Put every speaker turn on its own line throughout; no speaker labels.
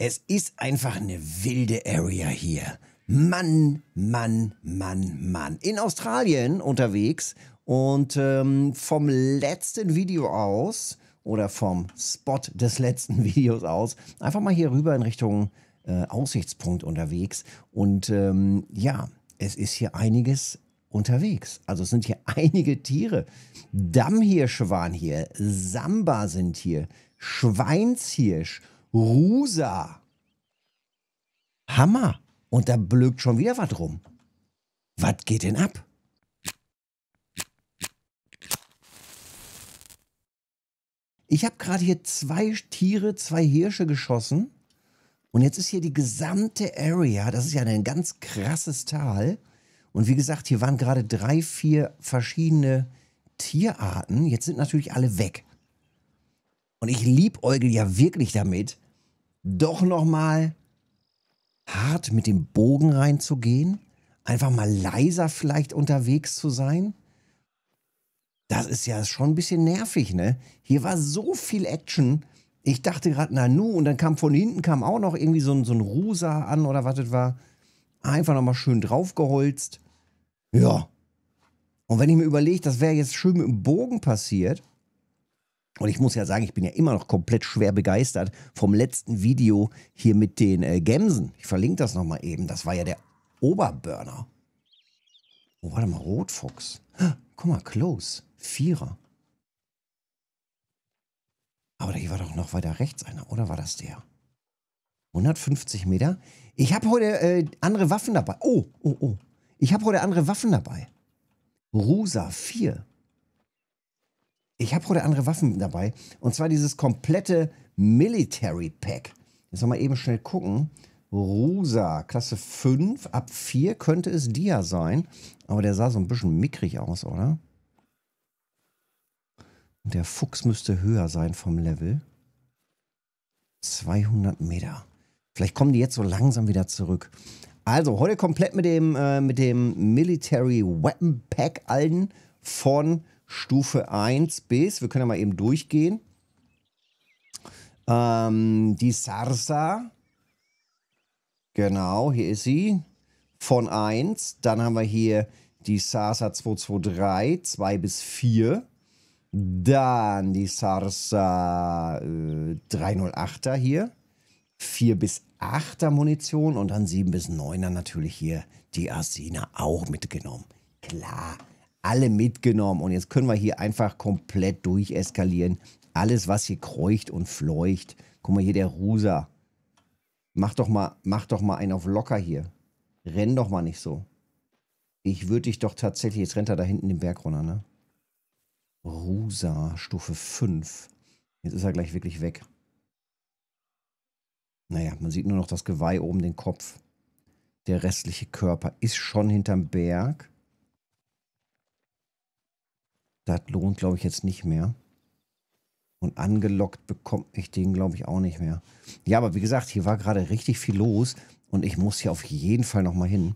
Es ist einfach eine wilde Area hier. Mann, Mann, Mann, Mann. In Australien unterwegs und ähm, vom letzten Video aus oder vom Spot des letzten Videos aus einfach mal hier rüber in Richtung äh, Aussichtspunkt unterwegs. Und ähm, ja, es ist hier einiges unterwegs. Also es sind hier einige Tiere. Dammhirsch waren hier, Samba sind hier, Schweinshirsch. Rusa. Hammer. Und da blökt schon wieder was rum. Was geht denn ab? Ich habe gerade hier zwei Tiere, zwei Hirsche geschossen. Und jetzt ist hier die gesamte Area, das ist ja ein ganz krasses Tal. Und wie gesagt, hier waren gerade drei, vier verschiedene Tierarten. Jetzt sind natürlich alle weg. Und ich liebäugel ja wirklich damit, doch nochmal hart mit dem Bogen reinzugehen, einfach mal leiser vielleicht unterwegs zu sein. Das ist ja schon ein bisschen nervig, ne? Hier war so viel Action. Ich dachte gerade, na nu, und dann kam von hinten kam auch noch irgendwie so ein, so ein Rusa an oder was das war. Einfach nochmal schön draufgeholzt. Ja. Und wenn ich mir überlege, das wäre jetzt schön mit dem Bogen passiert, und ich muss ja sagen, ich bin ja immer noch komplett schwer begeistert vom letzten Video hier mit den äh, Gemsen. Ich verlinke das nochmal eben. Das war ja der Oberburner. Oh, warte mal, Rotfuchs. Guck mal, close. Vierer. Aber hier war doch noch weiter rechts einer, oder war das der? 150 Meter. Ich habe heute äh, andere Waffen dabei. Oh, oh, oh. Ich habe heute andere Waffen dabei. Rusa 4. Ich habe heute andere Waffen dabei. Und zwar dieses komplette Military Pack. Jetzt noch mal eben schnell gucken. Rusa, Klasse 5. Ab 4 könnte es Dia sein. Aber der sah so ein bisschen mickrig aus, oder? Und der Fuchs müsste höher sein vom Level. 200 Meter. Vielleicht kommen die jetzt so langsam wieder zurück. Also, heute komplett mit dem, äh, mit dem Military Weapon Pack allen von Stufe 1 bis, wir können ja mal eben durchgehen. Ähm, die Sarsa. Genau, hier ist sie. Von 1. Dann haben wir hier die Sarsa 223, 2 bis 4. Dann die Sarsa äh, 308er hier. 4 bis 8er Munition und dann 7 bis 9er natürlich hier die Asina auch mitgenommen. Klar, alle mitgenommen und jetzt können wir hier einfach komplett durcheskalieren. Alles, was hier kreucht und fleucht. Guck mal hier, der Rusa. Mach doch mal, mach doch mal einen auf locker hier. Renn doch mal nicht so. Ich würde dich doch tatsächlich, jetzt rennt er da hinten den Berg runter, ne? Rusa, Stufe 5. Jetzt ist er gleich wirklich weg. Naja, man sieht nur noch das Geweih oben, den Kopf. Der restliche Körper ist schon hinterm Berg. Das lohnt, glaube ich, jetzt nicht mehr. Und angelockt bekomme ich den, glaube ich, auch nicht mehr. Ja, aber wie gesagt, hier war gerade richtig viel los und ich muss hier auf jeden Fall nochmal hin.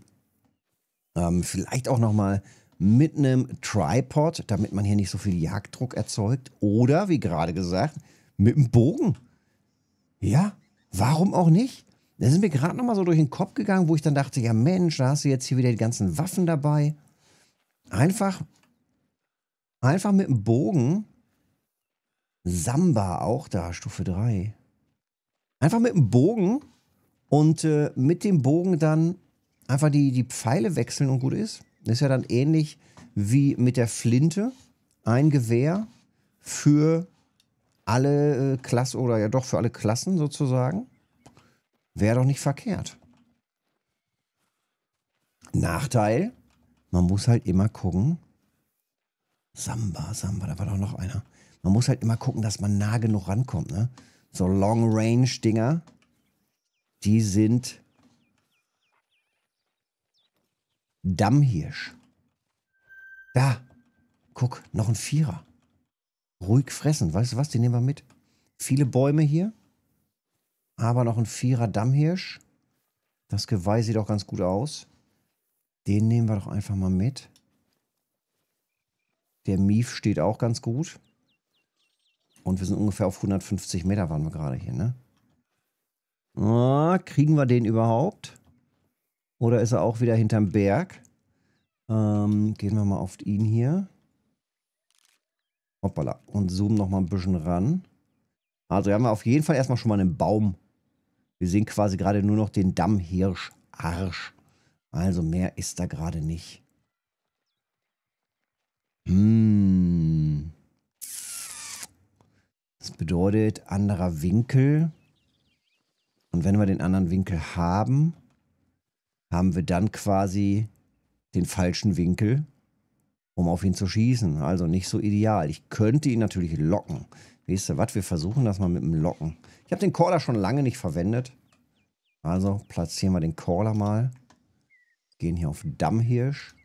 Ähm, vielleicht auch nochmal mit einem Tripod, damit man hier nicht so viel Jagddruck erzeugt. Oder, wie gerade gesagt, mit einem Bogen. Ja, warum auch nicht? Da sind mir gerade nochmal so durch den Kopf gegangen, wo ich dann dachte, ja Mensch, da hast du jetzt hier wieder die ganzen Waffen dabei. Einfach Einfach mit dem Bogen. Samba auch da, Stufe 3. Einfach mit dem Bogen und äh, mit dem Bogen dann einfach die, die Pfeile wechseln und gut ist. ist ja dann ähnlich wie mit der Flinte. Ein Gewehr für alle äh, Klassen oder ja doch für alle Klassen sozusagen. Wäre doch nicht verkehrt. Nachteil, man muss halt immer gucken, Samba, Samba, da war doch noch einer. Man muss halt immer gucken, dass man nah genug rankommt, ne? So Long-Range-Dinger, die sind Dammhirsch. Da, guck, noch ein Vierer. Ruhig fressen, weißt du was, den nehmen wir mit. Viele Bäume hier, aber noch ein Vierer Dammhirsch. Das Geweih sieht auch ganz gut aus. Den nehmen wir doch einfach mal mit. Der Mief steht auch ganz gut. Und wir sind ungefähr auf 150 Meter waren wir gerade hier, ne? Ah, kriegen wir den überhaupt? Oder ist er auch wieder hinterm Berg? Ähm, gehen wir mal auf ihn hier. Hoppala. Und zoomen nochmal ein bisschen ran. Also haben wir auf jeden Fall erstmal schon mal einen Baum. Wir sehen quasi gerade nur noch den Dammhirsch. Arsch. Also mehr ist da gerade nicht. Hm. Das bedeutet anderer Winkel. Und wenn wir den anderen Winkel haben, haben wir dann quasi den falschen Winkel, um auf ihn zu schießen. Also nicht so ideal. Ich könnte ihn natürlich locken. Weißt du was? Wir versuchen das mal mit dem Locken. Ich habe den Caller schon lange nicht verwendet. Also platzieren wir den Caller mal. Gehen hier auf Dammhirsch.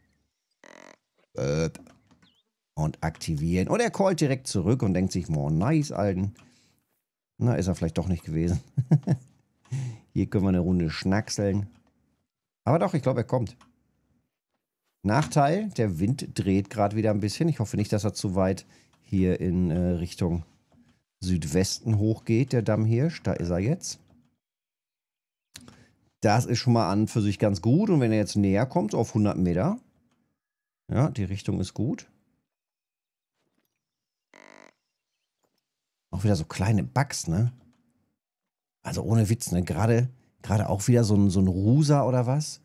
Äh, und aktivieren. Und er callt direkt zurück und denkt sich, oh nice, Alten. Na, ist er vielleicht doch nicht gewesen. Hier können wir eine Runde schnackseln. Aber doch, ich glaube, er kommt. Nachteil, der Wind dreht gerade wieder ein bisschen. Ich hoffe nicht, dass er zu weit hier in äh, Richtung Südwesten hochgeht, der Dammhirsch. Da ist er jetzt. Das ist schon mal an für sich ganz gut. Und wenn er jetzt näher kommt, auf 100 Meter. Ja, die Richtung ist gut. Auch wieder so kleine Bugs, ne? Also ohne Witz, ne? Gerade, gerade auch wieder so ein, so ein Rusa oder was.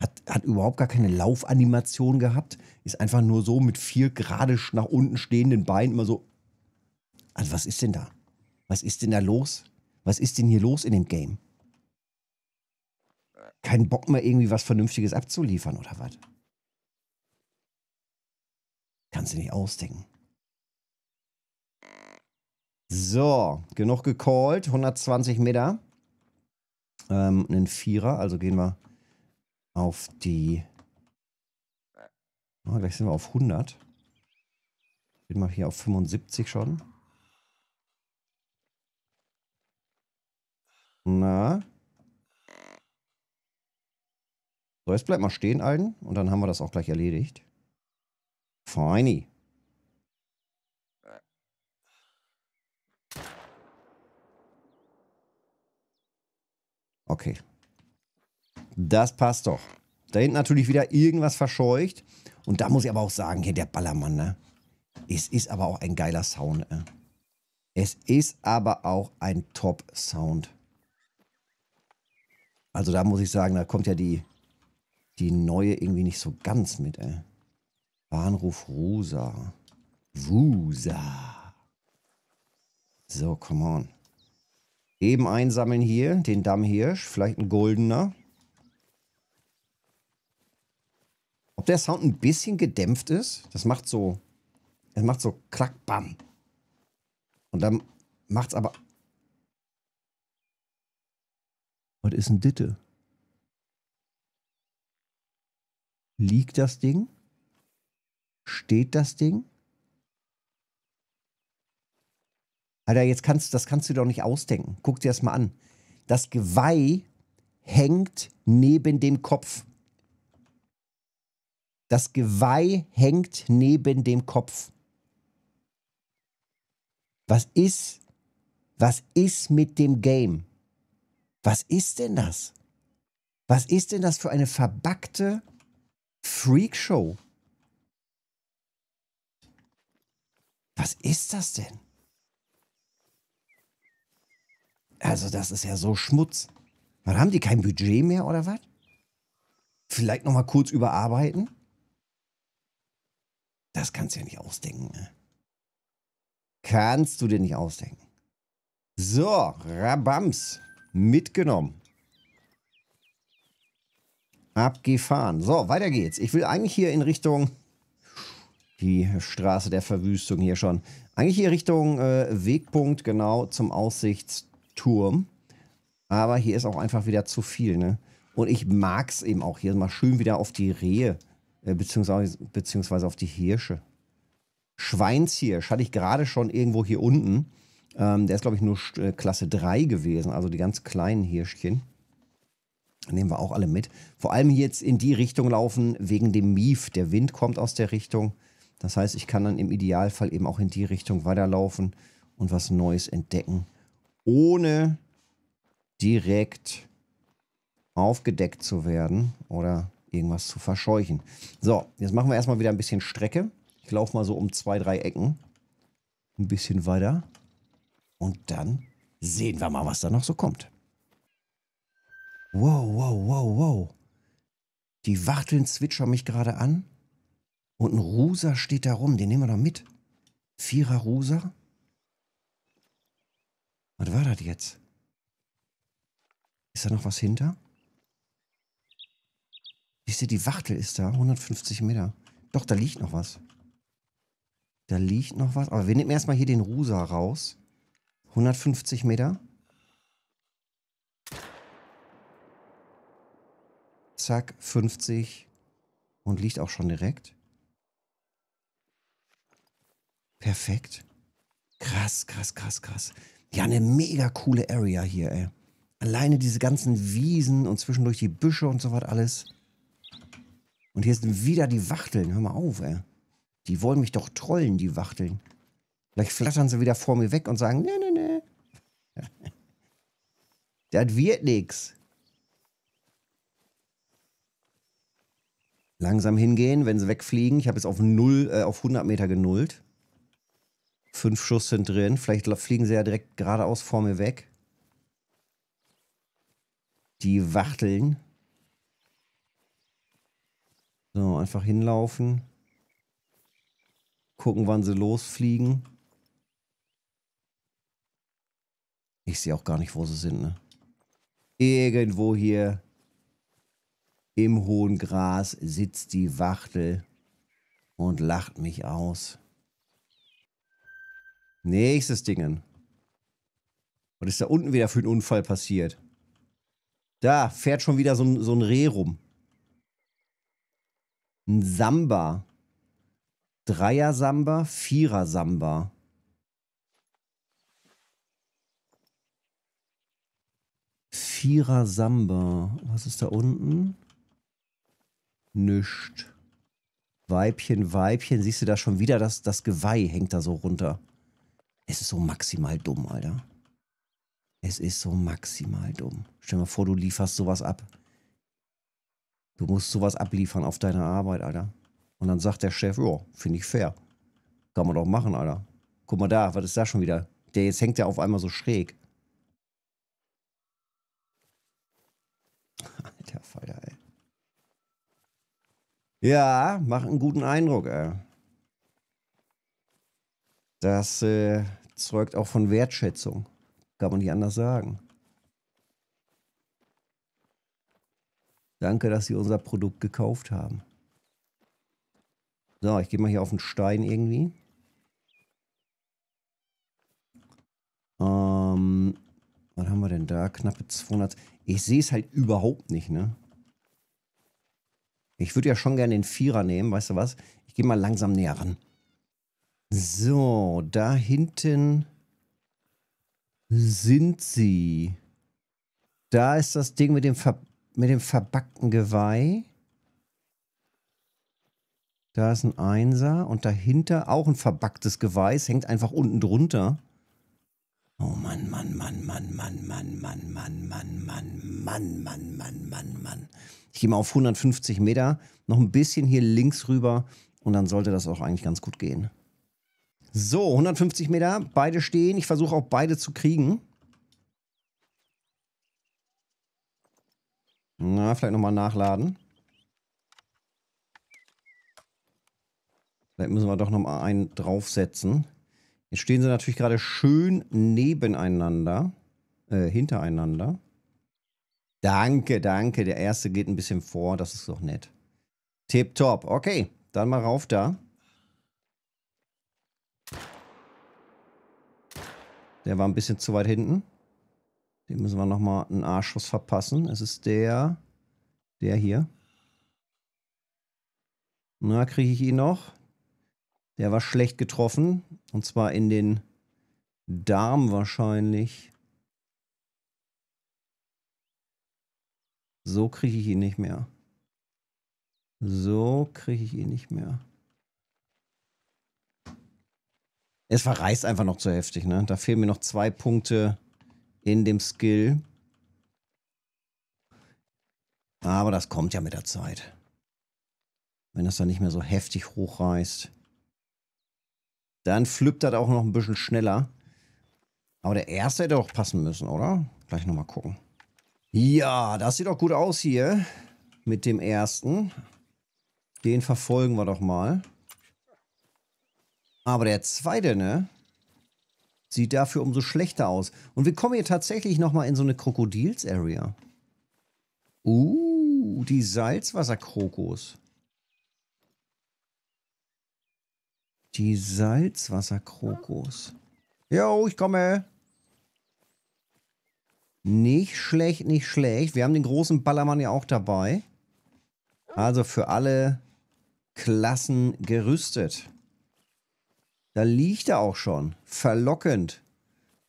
Hat, hat überhaupt gar keine Laufanimation gehabt. Ist einfach nur so mit vier gerade nach unten stehenden Beinen immer so. Also was ist denn da? Was ist denn da los? Was ist denn hier los in dem Game? Kein Bock mehr irgendwie was Vernünftiges abzuliefern oder was? Kannst du nicht ausdenken. So, genug gecallt. 120 Meter. Ähm, einen Vierer, also gehen wir auf die... Oh, gleich sind wir auf 100. Gehen wir hier auf 75 schon. Na. So, jetzt bleibt mal stehen, Alden. Und dann haben wir das auch gleich erledigt. Feini. Okay. Das passt doch. Da hinten natürlich wieder irgendwas verscheucht. Und da muss ich aber auch sagen, hier der Ballermann, ne? Es ist aber auch ein geiler Sound. Ne? Es ist aber auch ein Top-Sound. Also da muss ich sagen, da kommt ja die, die neue irgendwie nicht so ganz mit, ey. Bahnhof Rosa. Wusa. So, come on. Eben einsammeln hier, den Dammhirsch, vielleicht ein goldener. Ob der Sound ein bisschen gedämpft ist, das macht so, das macht so klack, bam. Und dann macht's aber... Was ist denn Ditte? Liegt das Ding? Steht das Ding? Alter, jetzt kannst du, das kannst du doch nicht ausdenken. Guck dir das mal an. Das Geweih hängt neben dem Kopf. Das Geweih hängt neben dem Kopf. Was ist, was ist mit dem Game? Was ist denn das? Was ist denn das für eine verbackte Freakshow? Was ist das denn? Also, das ist ja so Schmutz. Was, haben die kein Budget mehr oder was? Vielleicht nochmal kurz überarbeiten? Das kannst du ja nicht ausdenken. Ne? Kannst du dir nicht ausdenken. So, Rabams. Mitgenommen. Abgefahren. So, weiter geht's. Ich will eigentlich hier in Richtung die Straße der Verwüstung hier schon. Eigentlich hier Richtung äh, Wegpunkt, genau, zum Aussichts Turm. Aber hier ist auch einfach wieder zu viel, ne? Und ich mag es eben auch hier mal schön wieder auf die Rehe, äh, beziehungsweise, beziehungsweise auf die Hirsche. Schweinshirsch hatte ich gerade schon irgendwo hier unten. Ähm, der ist, glaube ich, nur äh, Klasse 3 gewesen, also die ganz kleinen Hirschchen. Nehmen wir auch alle mit. Vor allem jetzt in die Richtung laufen, wegen dem Mief. Der Wind kommt aus der Richtung. Das heißt, ich kann dann im Idealfall eben auch in die Richtung weiterlaufen und was Neues entdecken ohne direkt aufgedeckt zu werden oder irgendwas zu verscheuchen. So, jetzt machen wir erstmal wieder ein bisschen Strecke. Ich laufe mal so um zwei, drei Ecken. Ein bisschen weiter. Und dann sehen wir mal, was da noch so kommt. Wow, wow, wow, wow. Die Wachteln zwitschern mich gerade an. Und ein Rusa steht da rum. Den nehmen wir doch mit. Vierer Rusa. Was war das jetzt? Ist da noch was hinter? Ich sehe, die Wachtel ist da. 150 Meter. Doch, da liegt noch was. Da liegt noch was. Aber wir nehmen erstmal hier den Rusa raus. 150 Meter. Zack, 50. Und liegt auch schon direkt. Perfekt. Krass, krass, krass, krass. Ja, eine mega coole Area hier, ey. Alleine diese ganzen Wiesen und zwischendurch die Büsche und so was alles. Und hier sind wieder die Wachteln. Hör mal auf, ey. Die wollen mich doch trollen, die Wachteln. Vielleicht flattern sie wieder vor mir weg und sagen, ne, ne, ne. das wird nix. Langsam hingehen, wenn sie wegfliegen. Ich habe jetzt auf, null, äh, auf 100 Meter genullt. Fünf Schuss sind drin. Vielleicht fliegen sie ja direkt geradeaus vor mir weg. Die wachteln. So, einfach hinlaufen. Gucken, wann sie losfliegen. Ich sehe auch gar nicht, wo sie sind, ne? Irgendwo hier im hohen Gras sitzt die Wachtel und lacht mich aus. Nächstes Dingen. Was ist da unten wieder für ein Unfall passiert? Da fährt schon wieder so ein, so ein Reh rum. Ein Samba. Dreier Samba, Vierer Samba. Vierer Samba. Was ist da unten? Nischt. Weibchen, Weibchen. Siehst du da schon wieder? Das, das Geweih hängt da so runter. Es ist so maximal dumm, Alter. Es ist so maximal dumm. Stell dir mal vor, du lieferst sowas ab. Du musst sowas abliefern auf deiner Arbeit, Alter. Und dann sagt der Chef, ja, finde ich fair. Kann man doch machen, Alter. Guck mal da, was ist da schon wieder? Der jetzt hängt ja auf einmal so schräg. Alter Falter, ey. Ja, macht einen guten Eindruck, ey. Das äh, zeugt auch von Wertschätzung. Kann man nicht anders sagen. Danke, dass Sie unser Produkt gekauft haben. So, ich gehe mal hier auf den Stein irgendwie. Ähm, was haben wir denn da? Knappe 200. Ich sehe es halt überhaupt nicht, ne? Ich würde ja schon gerne den Vierer nehmen, weißt du was? Ich gehe mal langsam näher ran. So, da hinten sind sie. Da ist das Ding mit dem, Ver mit dem verbackten Geweih. Da ist ein Einser und dahinter auch ein verbacktes Geweih. Es hängt einfach unten drunter. Oh Mann, Mann, Mann, Mann, Mann, Mann, Mann, Mann, Mann, Mann, Mann, Mann, Mann, Mann, Mann. Ich gehe mal auf 150 Meter, noch ein bisschen hier links rüber und dann sollte das auch eigentlich ganz gut gehen. So, 150 Meter, beide stehen. Ich versuche auch beide zu kriegen. Na, vielleicht nochmal nachladen. Vielleicht müssen wir doch nochmal einen draufsetzen. Jetzt stehen sie natürlich gerade schön nebeneinander. Äh, hintereinander. Danke, danke. Der erste geht ein bisschen vor. Das ist doch nett. Tipptopp. Okay, dann mal rauf da. Der war ein bisschen zu weit hinten. Den müssen wir nochmal einen Arschschuss verpassen. Es ist der, der hier. Na, kriege ich ihn noch? Der war schlecht getroffen. Und zwar in den Darm wahrscheinlich. So kriege ich ihn nicht mehr. So kriege ich ihn nicht mehr. Es verreißt einfach noch zu heftig, ne? Da fehlen mir noch zwei Punkte in dem Skill. Aber das kommt ja mit der Zeit. Wenn das dann nicht mehr so heftig hochreißt. Dann flippt das auch noch ein bisschen schneller. Aber der erste hätte doch passen müssen, oder? Gleich nochmal gucken. Ja, das sieht doch gut aus hier. Mit dem ersten. Den verfolgen wir doch mal. Aber der zweite, ne? Sieht dafür umso schlechter aus. Und wir kommen hier tatsächlich nochmal in so eine Krokodils-Area. Uh, die Salzwasserkrokos. Die Salzwasserkrokos. Jo, ich komme. Nicht schlecht, nicht schlecht. Wir haben den großen Ballermann ja auch dabei. Also für alle Klassen gerüstet. Da liegt er auch schon. Verlockend.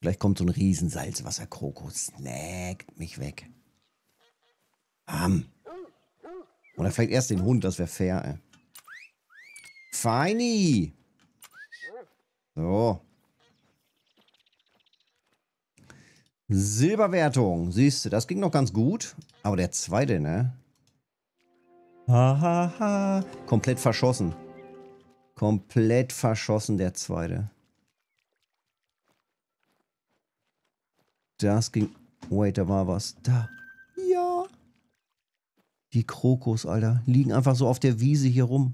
Vielleicht kommt so ein Riesensalzwasserkrokos. Snackt mich weg. Am. Oder vielleicht erst den Hund, das wäre fair, ey. Feini! So. Silberwertung. Siehst du, das ging noch ganz gut. Aber der zweite, ne? Hahaha. Ha, ha. Komplett verschossen. Komplett verschossen, der zweite. Das ging... Oh, wait, da war was. Da. Ja. Die Krokus, Alter. Liegen einfach so auf der Wiese hier rum.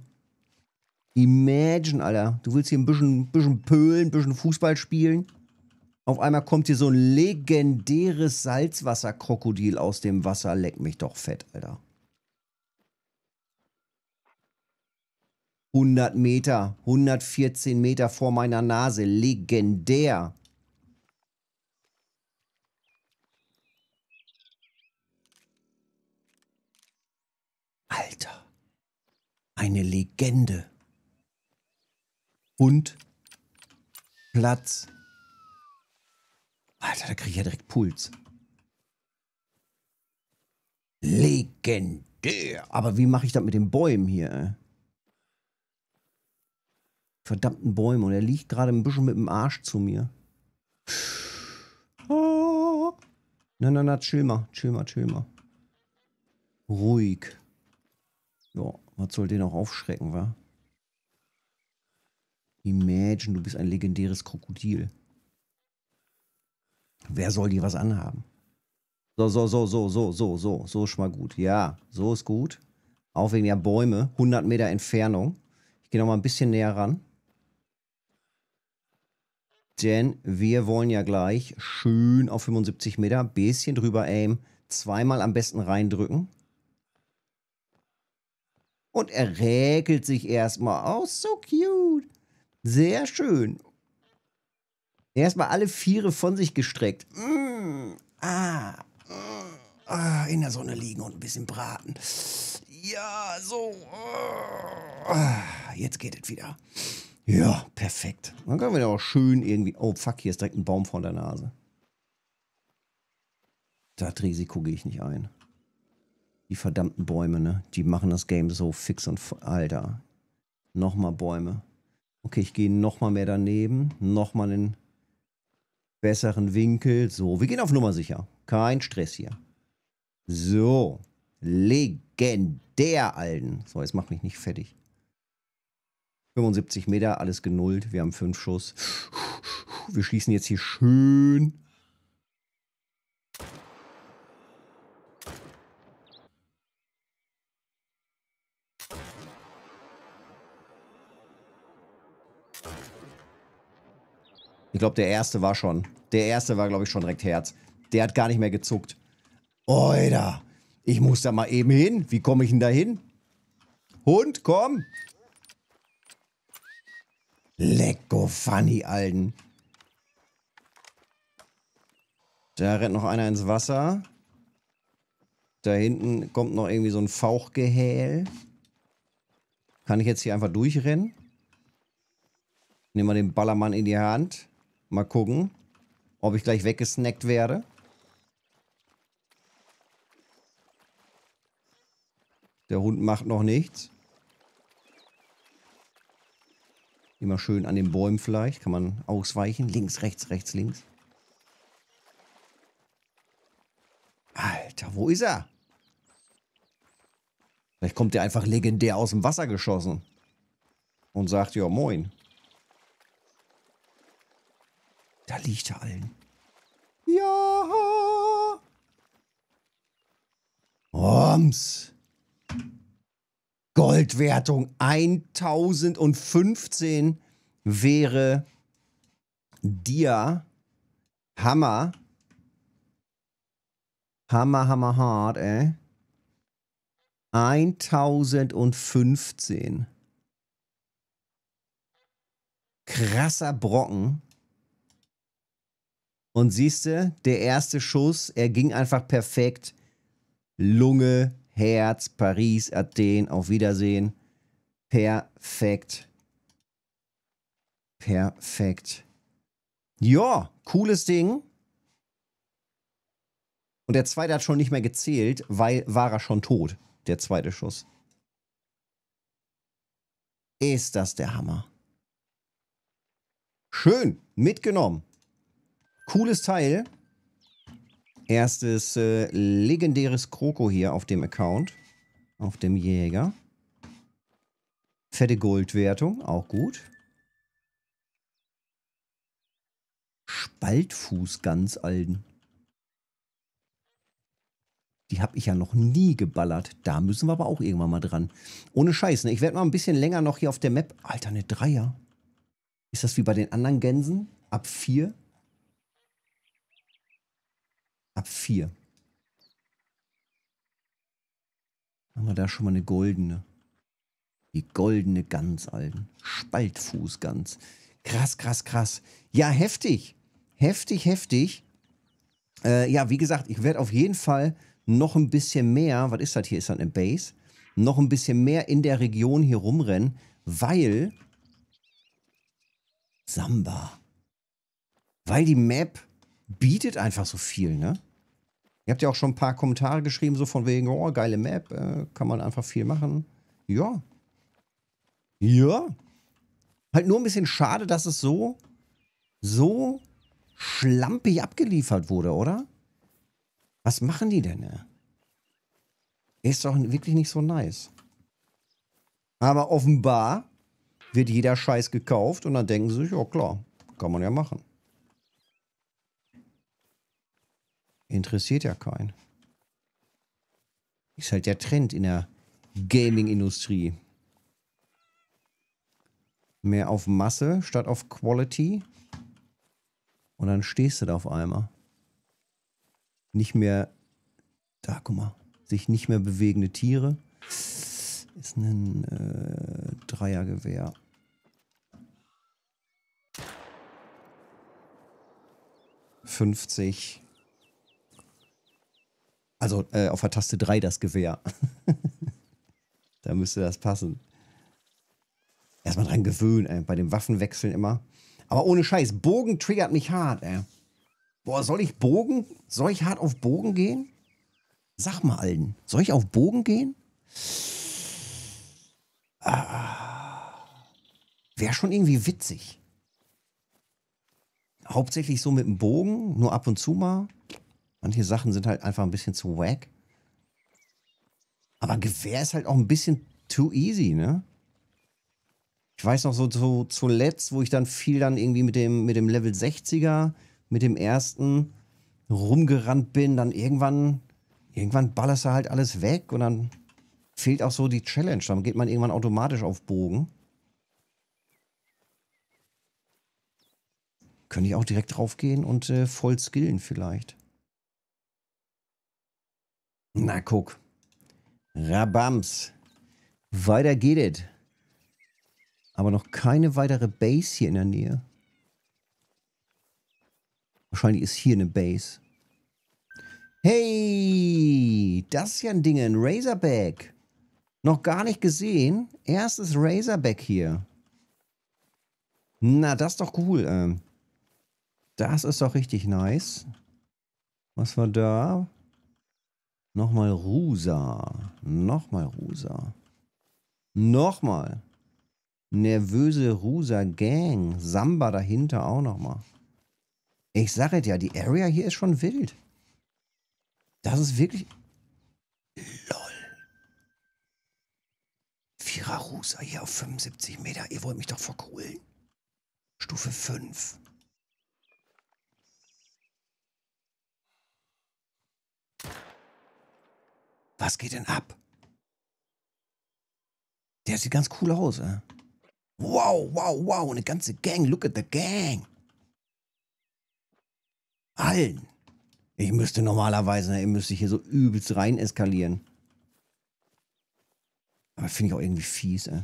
Imagine, Alter. Du willst hier ein bisschen, bisschen pölen, ein bisschen Fußball spielen. Auf einmal kommt hier so ein legendäres Salzwasserkrokodil aus dem Wasser. Leck mich doch fett, Alter. 100 Meter, 114 Meter vor meiner Nase. Legendär. Alter. Eine Legende. Und Platz. Alter, da kriege ich ja direkt Puls. Legendär. Aber wie mache ich das mit den Bäumen hier? Ey? verdammten Bäume und er liegt gerade ein bisschen mit dem Arsch zu mir. Oh. Na, na, na, chill mal, chill mal, chill mal. Ruhig. Ja, was soll den auch aufschrecken, wa? Imagine, du bist ein legendäres Krokodil. Wer soll dir was anhaben? So, so, so, so, so, so, so, so ist schon mal gut. Ja, so ist gut. Auch wegen der Bäume, 100 Meter Entfernung. Ich gehe noch mal ein bisschen näher ran. Denn wir wollen ja gleich schön auf 75 Meter, bisschen drüber aim, zweimal am besten reindrücken. Und er räkelt sich erstmal. Oh, so cute. Sehr schön. Erstmal alle Viere von sich gestreckt. Mm, ah, mm, ah, in der Sonne liegen und ein bisschen braten. Ja, so. Oh, jetzt geht es wieder. Ja, perfekt. Dann können wir da auch schön irgendwie. Oh, fuck, hier ist direkt ein Baum vor der Nase. Das Risiko gehe ich nicht ein. Die verdammten Bäume, ne? Die machen das Game so fix und. Alter. Nochmal Bäume. Okay, ich gehe nochmal mehr daneben. Nochmal einen besseren Winkel. So, wir gehen auf Nummer sicher. Kein Stress hier. So. Legendär, Alden. So, jetzt mach mich nicht fertig. 75 Meter, alles genullt. Wir haben fünf Schuss. Wir schießen jetzt hier schön. Ich glaube, der erste war schon. Der erste war, glaube ich, schon direkt Herz. Der hat gar nicht mehr gezuckt. Oida, ich muss da mal eben hin. Wie komme ich denn da hin? Hund, komm! Lecko funny, Alden. Da rennt noch einer ins Wasser. Da hinten kommt noch irgendwie so ein Fauchgehäl. Kann ich jetzt hier einfach durchrennen? Nehmen wir den Ballermann in die Hand. Mal gucken, ob ich gleich weggesnackt werde. Der Hund macht noch nichts. Immer schön an den Bäumen vielleicht. Kann man ausweichen. Links, rechts, rechts, links. Alter, wo ist er? Vielleicht kommt der einfach legendär aus dem Wasser geschossen. Und sagt, ja, moin. Da liegt er allen. Ja. Roms. Goldwertung 1015 wäre dir Hammer. Hammer, hammer hart, ey. 1015. Krasser Brocken. Und siehst du, der erste Schuss, er ging einfach perfekt. Lunge, Herz, Paris, Athen, auf Wiedersehen. Perfekt. Perfekt. Ja, cooles Ding. Und der zweite hat schon nicht mehr gezählt, weil war er schon tot, der zweite Schuss. Ist das der Hammer. Schön, mitgenommen. Cooles Teil erstes äh, legendäres Kroko hier auf dem Account. Auf dem Jäger. Fette Goldwertung, auch gut. Spaltfuß ganz alten. Die habe ich ja noch nie geballert. Da müssen wir aber auch irgendwann mal dran. Ohne Scheiß, ne? Ich werde mal ein bisschen länger noch hier auf der Map. Alter, eine Dreier. Ist das wie bei den anderen Gänsen? Ab vier? ab 4. Haben wir da schon mal eine goldene. Die goldene Gans, Alten. Spaltfußgans. Krass, krass, krass. Ja, heftig. Heftig, heftig. Äh, ja, wie gesagt, ich werde auf jeden Fall noch ein bisschen mehr, was ist das hier? Ist das eine Base? Noch ein bisschen mehr in der Region hier rumrennen, weil Samba. Weil die Map bietet einfach so viel, ne? Ihr habt ja auch schon ein paar Kommentare geschrieben, so von wegen, oh, geile Map, äh, kann man einfach viel machen. Ja. Ja. Halt nur ein bisschen schade, dass es so, so schlampig abgeliefert wurde, oder? Was machen die denn? Ne? Ist doch wirklich nicht so nice. Aber offenbar wird jeder Scheiß gekauft und dann denken sie sich, oh klar, kann man ja machen. interessiert ja keinen. Ist halt der Trend in der Gaming-Industrie. Mehr auf Masse statt auf Quality. Und dann stehst du da auf einmal. Nicht mehr, da guck mal, sich nicht mehr bewegende Tiere. Ist ein äh, Dreiergewehr. Fünfzig. Also äh, auf der Taste 3 das Gewehr. da müsste das passen. Erstmal dran gewöhnen, ey, äh, bei dem Waffenwechseln immer. Aber ohne Scheiß, Bogen triggert mich hart, ey. Boah, soll ich Bogen? Soll ich hart auf Bogen gehen? Sag mal Alden, soll ich auf Bogen gehen? Ah, Wäre schon irgendwie witzig. Hauptsächlich so mit dem Bogen, nur ab und zu mal. Manche Sachen sind halt einfach ein bisschen zu wack. Aber Gewehr ist halt auch ein bisschen too easy, ne? Ich weiß noch so, so zuletzt, wo ich dann viel dann irgendwie mit dem, mit dem Level 60er, mit dem ersten rumgerannt bin, dann irgendwann, irgendwann ballerst du halt alles weg und dann fehlt auch so die Challenge. Dann geht man irgendwann automatisch auf Bogen. Könnte ich auch direkt draufgehen und äh, voll skillen vielleicht. Na, guck. Rabams. Weiter geht es. Aber noch keine weitere Base hier in der Nähe. Wahrscheinlich ist hier eine Base. Hey, das ist ja ein Ding, ein Razorback. Noch gar nicht gesehen. Erstes Razorback hier. Na, das ist doch cool. Ähm. Das ist doch richtig nice. Was war da? Nochmal Rusa. Nochmal Rusa. Nochmal. Nervöse Rusa Gang. Samba dahinter auch nochmal. Ich sage ja, die Area hier ist schon wild. Das ist wirklich. LOL. Vierer Rusa hier auf 75 Meter. Ihr wollt mich doch verkohlen. Stufe 5. Was geht denn ab? Der sieht ganz cool aus. ey. Äh. Wow, wow, wow. Eine ganze Gang. Look at the gang. Allen. Ich müsste normalerweise, ne, ich müsste hier so übelst rein eskalieren. Aber finde ich auch irgendwie fies, ey. Äh.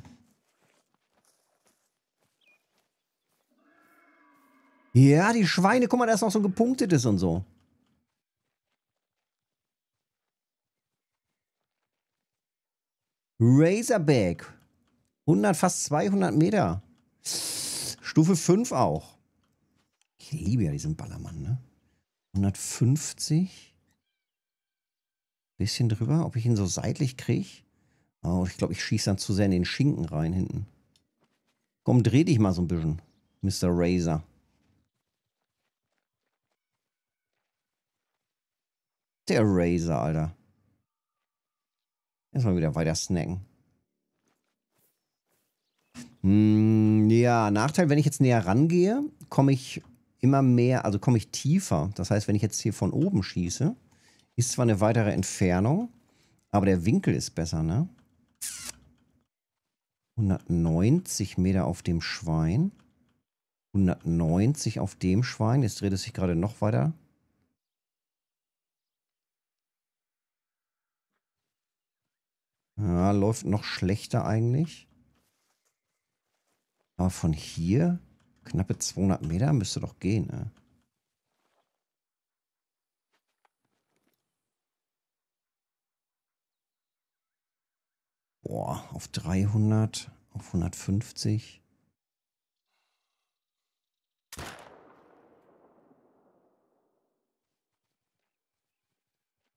Ja, die Schweine, guck mal, da ist noch so ein gepunktetes und so. Razorback. 100, fast 200 Meter. Stufe 5 auch. Ich liebe ja diesen Ballermann, ne? 150. Bisschen drüber, ob ich ihn so seitlich kriege. Oh, ich glaube, ich schieße dann zu sehr in den Schinken rein hinten. Komm, dreh dich mal so ein bisschen, Mr. Razor. Der Razor, Alter. Erstmal wieder weiter snacken. Hm, ja, Nachteil, wenn ich jetzt näher rangehe, komme ich immer mehr, also komme ich tiefer. Das heißt, wenn ich jetzt hier von oben schieße, ist zwar eine weitere Entfernung, aber der Winkel ist besser, ne? 190 Meter auf dem Schwein. 190 auf dem Schwein. Jetzt dreht es sich gerade noch weiter Ja, läuft noch schlechter eigentlich. Aber von hier, knappe 200 Meter, müsste doch gehen, ne? Boah, auf 300, auf 150.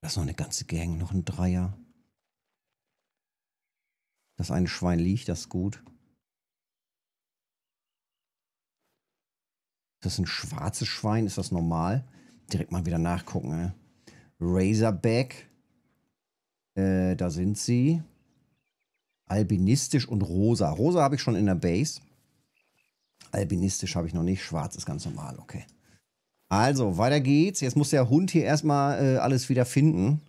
Das ist noch eine ganze Gang, noch ein Dreier. Das eine Schwein liegt, das ist gut. Ist das ein schwarzes Schwein? Ist das normal? Direkt mal wieder nachgucken. Ey. Ne? Razorback. Äh, da sind sie. Albinistisch und rosa. Rosa habe ich schon in der Base. Albinistisch habe ich noch nicht. Schwarz ist ganz normal, okay. Also, weiter geht's. Jetzt muss der Hund hier erstmal äh, alles wieder finden.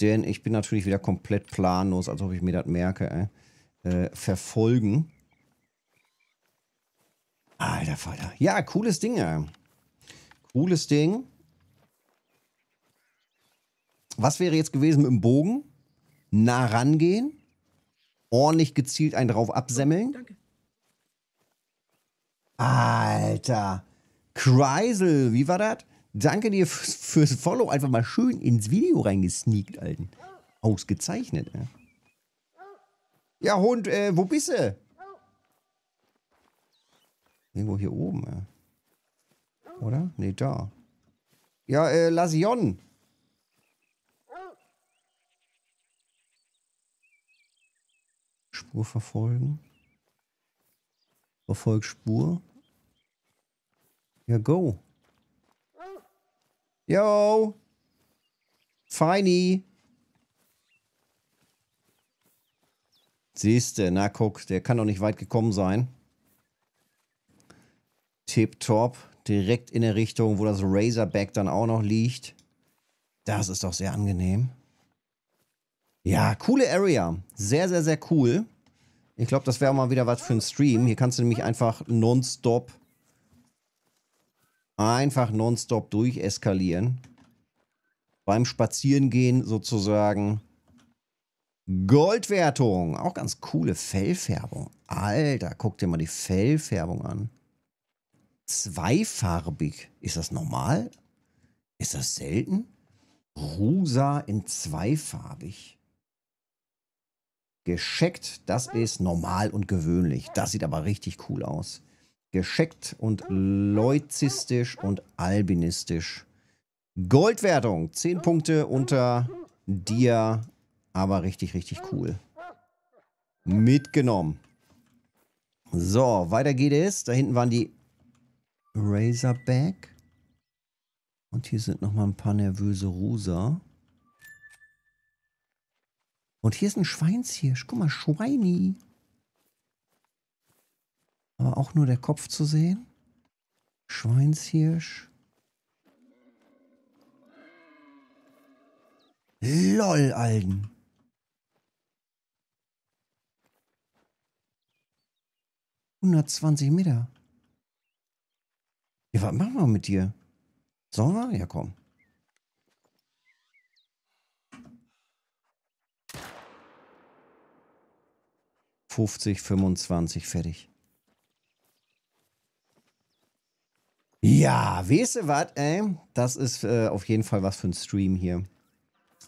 Denn ich bin natürlich wieder komplett planlos, als ob ich mir das merke. Äh, verfolgen. Alter Vater. Ja, cooles Ding. Ey. Cooles Ding. Was wäre jetzt gewesen mit dem Bogen? Nah rangehen. Ordentlich gezielt einen drauf absemmeln. Danke. Alter. Kreisel, wie war das? Danke dir fürs, Follow. Einfach mal schön ins Video reingesneakt, Alten. Ausgezeichnet, ja. Ja, Hund, äh, wo bist du? Irgendwo hier oben, ja. Oder? Nee, da. Ja, äh, Lasion. Spur verfolgen. Verfolg Spur. Ja, go. Yo! Feini! Siehst du, na guck, der kann doch nicht weit gekommen sein. Tip-top, direkt in der Richtung, wo das Razorback dann auch noch liegt. Das ist doch sehr angenehm. Ja, coole Area. Sehr, sehr, sehr cool. Ich glaube, das wäre mal wieder was für einen Stream. Hier kannst du nämlich einfach nonstop Einfach nonstop durcheskalieren. Beim Spazierengehen sozusagen. Goldwertung. Auch ganz coole Fellfärbung. Alter, guck dir mal die Fellfärbung an. Zweifarbig. Ist das normal? Ist das selten? Rusa in zweifarbig. Gescheckt, das ist normal und gewöhnlich. Das sieht aber richtig cool aus gescheckt und leuzistisch und albinistisch. Goldwertung, Zehn Punkte unter dir, aber richtig, richtig cool. Mitgenommen. So, weiter geht es. Da hinten waren die Razorback. Und hier sind nochmal ein paar nervöse Rosa. Und hier ist ein Schweinshirsch. Guck mal, Schweini. Aber auch nur der Kopf zu sehen. Schweinshirsch. LOL, Alden. Hundertzwanzig Meter. Ja, was machen wir mit dir? Sollen wir? Ja, komm. Fünfzig, fünfundzwanzig, fertig. Ja, weißt du was, ey? Das ist äh, auf jeden Fall was für ein Stream hier.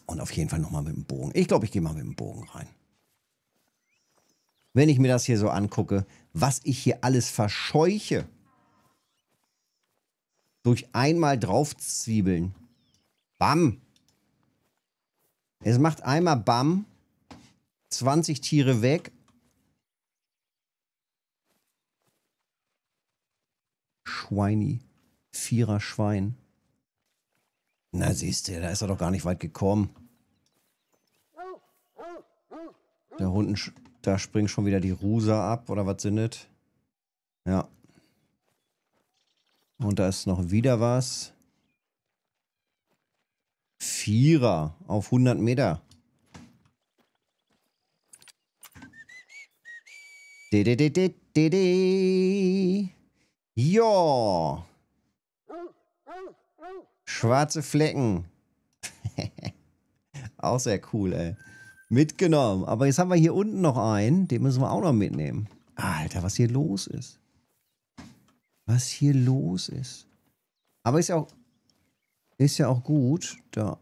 Und auf jeden Fall nochmal mit dem Bogen. Ich glaube, ich gehe mal mit dem Bogen rein. Wenn ich mir das hier so angucke, was ich hier alles verscheuche. Durch einmal draufzwiebeln. Bam. Es macht einmal Bam. 20 Tiere weg Schweini. Vierer Schwein. Na, siehst du, da ist er doch gar nicht weit gekommen. Der Hund, da springt schon wieder die Rusa ab, oder was sind das? Ja. Und da ist noch wieder was. Vierer auf 100 Meter. De, de, de, de, de, de. Ja. Schwarze Flecken. auch sehr cool, ey. Mitgenommen. Aber jetzt haben wir hier unten noch einen. Den müssen wir auch noch mitnehmen. Alter, was hier los ist. Was hier los ist. Aber ist ja auch, ist ja auch gut. Da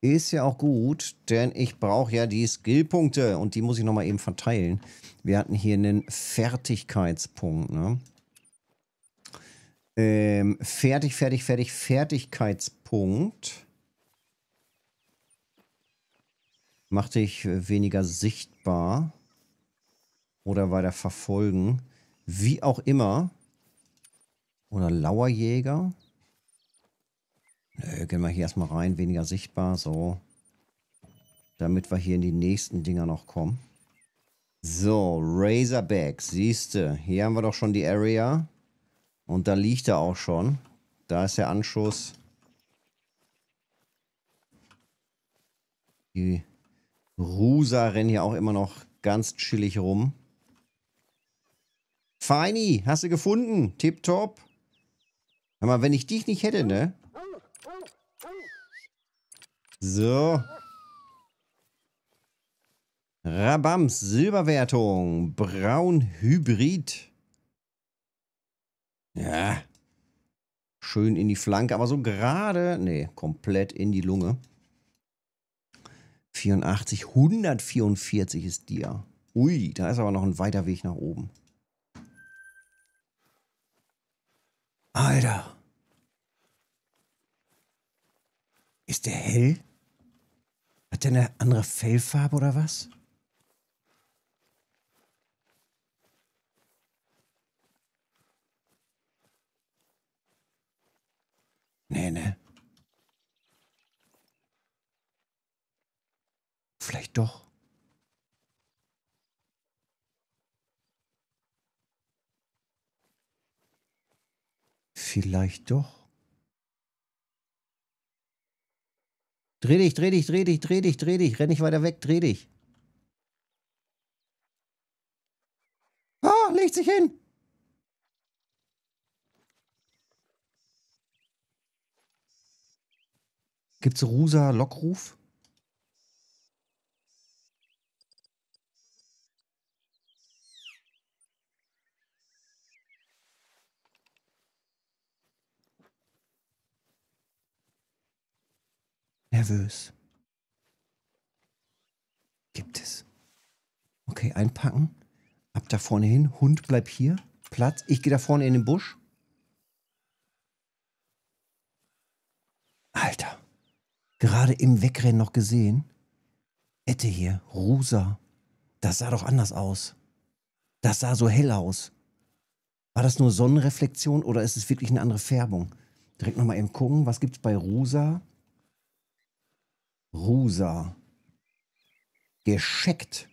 ist ja auch gut, denn ich brauche ja die Skillpunkte und die muss ich nochmal eben verteilen. Wir hatten hier einen Fertigkeitspunkt, ne? Ähm, fertig, fertig, fertig, Fertigkeitspunkt. Macht dich weniger sichtbar. Oder weiter verfolgen. Wie auch immer. Oder Lauerjäger. Nö, äh, gehen wir hier erstmal rein, weniger sichtbar, so. Damit wir hier in die nächsten Dinger noch kommen. So, Razorback, siehste, hier haben wir doch schon die Area. Und da liegt er auch schon. Da ist der Anschuss. Die Rusa rennen hier auch immer noch ganz chillig rum. Feini, hast du gefunden? Tipptopp. Hör mal, wenn ich dich nicht hätte, ne? So. Rabams, Silberwertung. Braun Hybrid. Ja. Schön in die Flanke, aber so gerade. Nee, komplett in die Lunge. 84, 144 ist dir. Ui, da ist aber noch ein weiter Weg nach oben. Alter. Ist der hell? Hat der eine andere Fellfarbe oder was? Nee, ne? Vielleicht doch. Vielleicht doch. Dreh dich, dreh dich, dreh dich, dreh dich, dreh dich. Renn nicht weiter weg, dreh dich. Ah, legt sich hin. Gibt's Rusa Lockruf? nervös. Gibt es. Okay, einpacken. Ab da vorne hin. Hund, bleibt hier. Platz. Ich gehe da vorne in den Busch. Alter. Gerade im Wegrennen noch gesehen. Ette hier. Rosa. Das sah doch anders aus. Das sah so hell aus. War das nur Sonnenreflexion oder ist es wirklich eine andere Färbung? Direkt nochmal eben gucken, was gibt es bei Rosa? rosa, Gescheckt.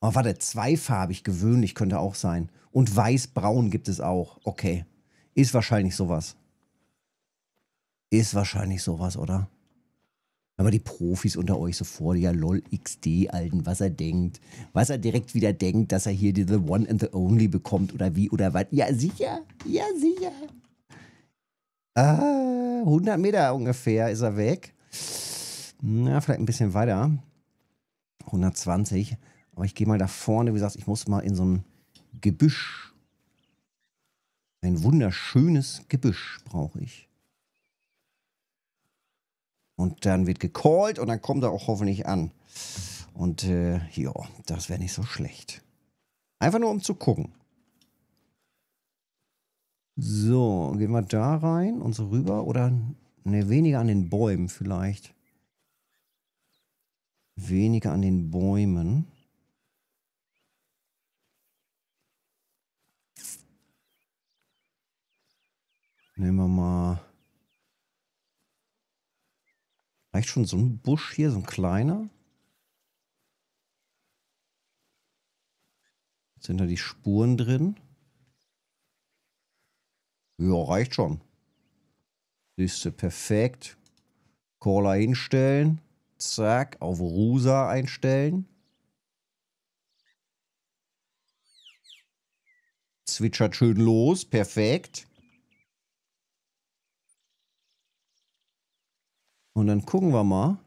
Oh, warte, zweifarbig gewöhnlich könnte auch sein. Und weiß-braun gibt es auch. Okay. Ist wahrscheinlich sowas. Ist wahrscheinlich sowas, oder? Aber die Profis unter euch sofort, ja, lol, XD, Alten, was er denkt. Was er direkt wieder denkt, dass er hier die The One and the Only bekommt oder wie oder was. Ja, sicher. Ja, sicher. Ah, 100 Meter ungefähr ist er weg na, vielleicht ein bisschen weiter. 120. Aber ich gehe mal da vorne, wie gesagt, ich muss mal in so ein Gebüsch. Ein wunderschönes Gebüsch brauche ich. Und dann wird gecallt und dann kommt er auch hoffentlich an. Und äh, ja, das wäre nicht so schlecht. Einfach nur um zu gucken. So, gehen wir da rein und so rüber oder ne, weniger an den Bäumen vielleicht weniger an den Bäumen. Nehmen wir mal. Vielleicht schon so ein Busch hier, so ein kleiner. Jetzt sind da die Spuren drin? Ja, reicht schon. Siehste, perfekt. Caller hinstellen. Zack, auf Rusa einstellen. Zwitschert schön los, perfekt. Und dann gucken wir mal.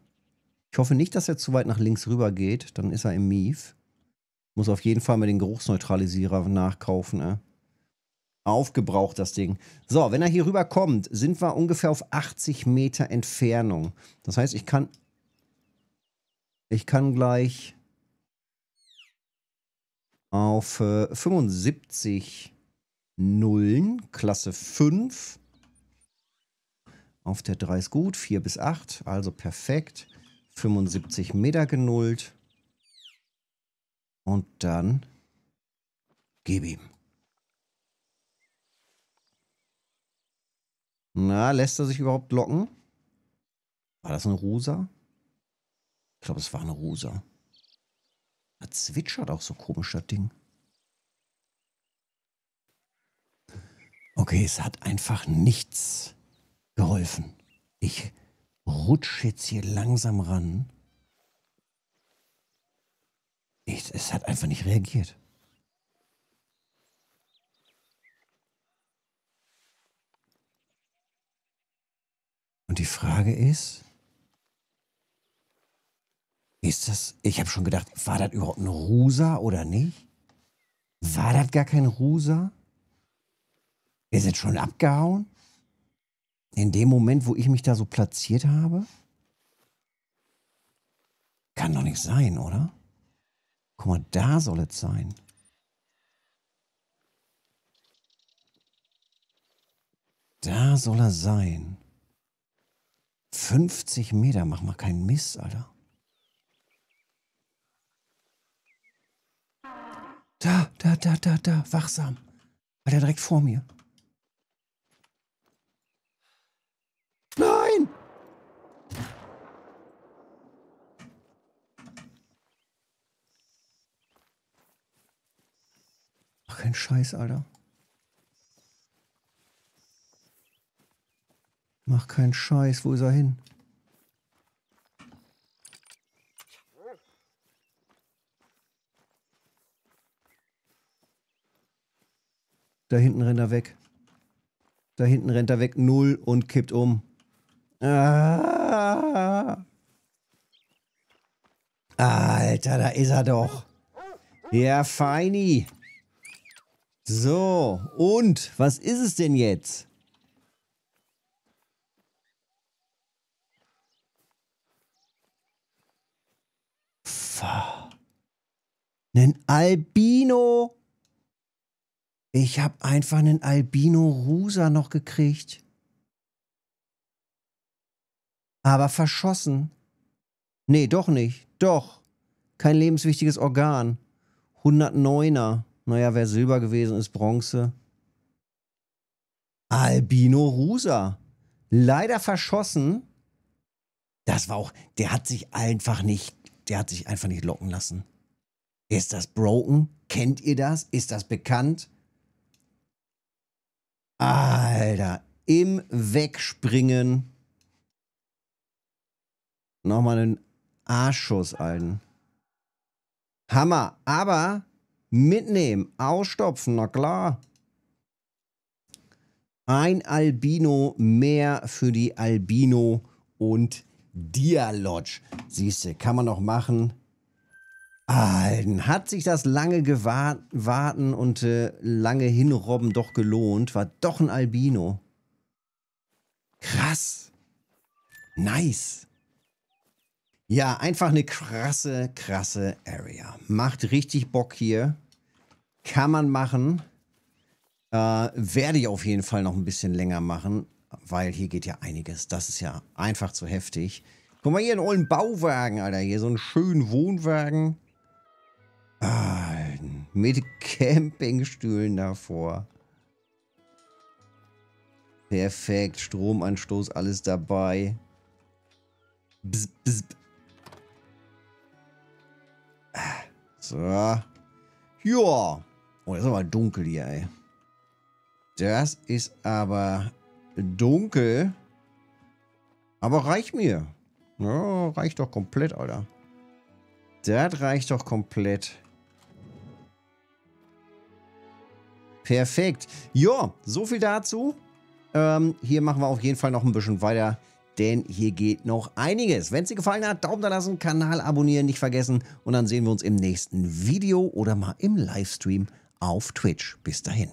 Ich hoffe nicht, dass er zu weit nach links rüber geht. Dann ist er im Mief. Muss auf jeden Fall mal den Geruchsneutralisierer nachkaufen. Äh. Aufgebraucht das Ding. So, wenn er hier rüber kommt, sind wir ungefähr auf 80 Meter Entfernung. Das heißt, ich kann ich kann gleich auf äh, 75 Nullen, Klasse 5. Auf der 3 ist gut, 4 bis 8, also perfekt. 75 Meter genullt. Und dann gib ihm. Na, lässt er sich überhaupt locken? War das ein Rusa? Ich glaube, es war eine rosa. Das zwitschert auch so komisch, das Ding. Okay, es hat einfach nichts geholfen. Ich rutsche jetzt hier langsam ran. Ich, es hat einfach nicht reagiert. Und die Frage ist, ist das? Ich habe schon gedacht, war das überhaupt ein Rusa oder nicht? War das gar kein Rusa? Ist jetzt schon abgehauen? In dem Moment, wo ich mich da so platziert habe? Kann doch nicht sein, oder? Guck mal, da soll es sein. Da soll er sein. 50 Meter, mach mal keinen Mist, Alter. Da, da, da, da, da, wachsam. War der direkt vor mir. Nein! Ach, kein Scheiß, Alter. Mach keinen Scheiß, wo ist er hin? Da hinten rennt er weg. Da hinten rennt er weg. Null und kippt um. Ah. Alter, da ist er doch. Ja, feini. So, und was ist es denn jetzt? Pff. Nen Albino ich habe einfach einen Albino Rusa noch gekriegt. Aber verschossen. Nee, doch nicht. Doch. Kein lebenswichtiges Organ. 109er. Naja, wer Silber gewesen ist, Bronze. Albino Rusa. Leider verschossen. Das war auch, der hat sich einfach nicht, der hat sich einfach nicht locken lassen. Ist das broken? Kennt ihr das? Ist das bekannt? Alter, im Wegspringen. Nochmal einen Arschschuss, Alten. Hammer, aber mitnehmen, ausstopfen, na klar. Ein Albino mehr für die Albino und Dia Lodge. Siehste, kann man noch machen. Alten, hat sich das lange Warten und äh, lange Hinrobben doch gelohnt. War doch ein Albino. Krass. Nice. Ja, einfach eine krasse, krasse Area. Macht richtig Bock hier. Kann man machen. Äh, werde ich auf jeden Fall noch ein bisschen länger machen, weil hier geht ja einiges. Das ist ja einfach zu heftig. Guck mal hier, einen ollen Bauwagen, Alter. Hier so einen schönen Wohnwagen. Alten, mit Campingstühlen davor. Perfekt, Stromanstoß, alles dabei. Bzz, bzz. So. Joa. Oh, das ist aber dunkel hier, ey. Das ist aber dunkel. Aber reicht mir. Ja, reicht doch komplett, Alter. Das reicht doch komplett. Perfekt. Jo, so viel dazu. Ähm, hier machen wir auf jeden Fall noch ein bisschen weiter, denn hier geht noch einiges. Wenn es dir gefallen hat, Daumen da lassen, Kanal abonnieren, nicht vergessen. Und dann sehen wir uns im nächsten Video oder mal im Livestream auf Twitch. Bis dahin.